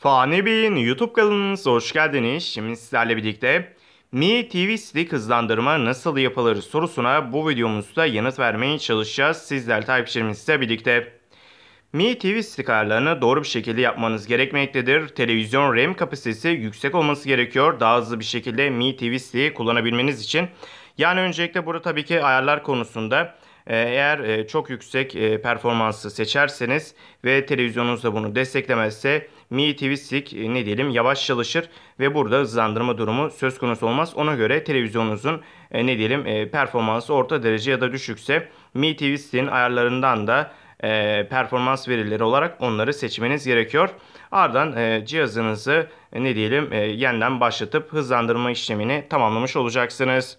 Fani Bey'in YouTube kanalınıza hoş geldiniz. Şimdi sizlerle birlikte Mi TV Stick hızlandırma nasıl yapılır sorusuna bu videomuzda yanıt vermeye çalışacağız. Sizler takipçilerimizle birlikte. Mi TV Stick ayarlarını doğru bir şekilde yapmanız gerekmektedir. Televizyon RAM kapasitesi yüksek olması gerekiyor. Daha hızlı bir şekilde Mi TV Stick'i kullanabilmeniz için. Yani öncelikle burada tabii ki ayarlar konusunda ee, eğer e, çok yüksek e, performansı seçerseniz ve televizyonunuz da bunu desteklemezse Mi TV Stick e, ne diyelim yavaş çalışır ve burada hızlandırma durumu söz konusu olmaz. Ona göre televizyonunuzun ne diyelim performansı orta derece ya da düşükse Mi TV Stick'in ayarlarından da performans verileri olarak onları seçmeniz gerekiyor. Ardından cihazınızı ne diyelim yeniden başlatıp hızlandırma işlemini tamamlamış olacaksınız.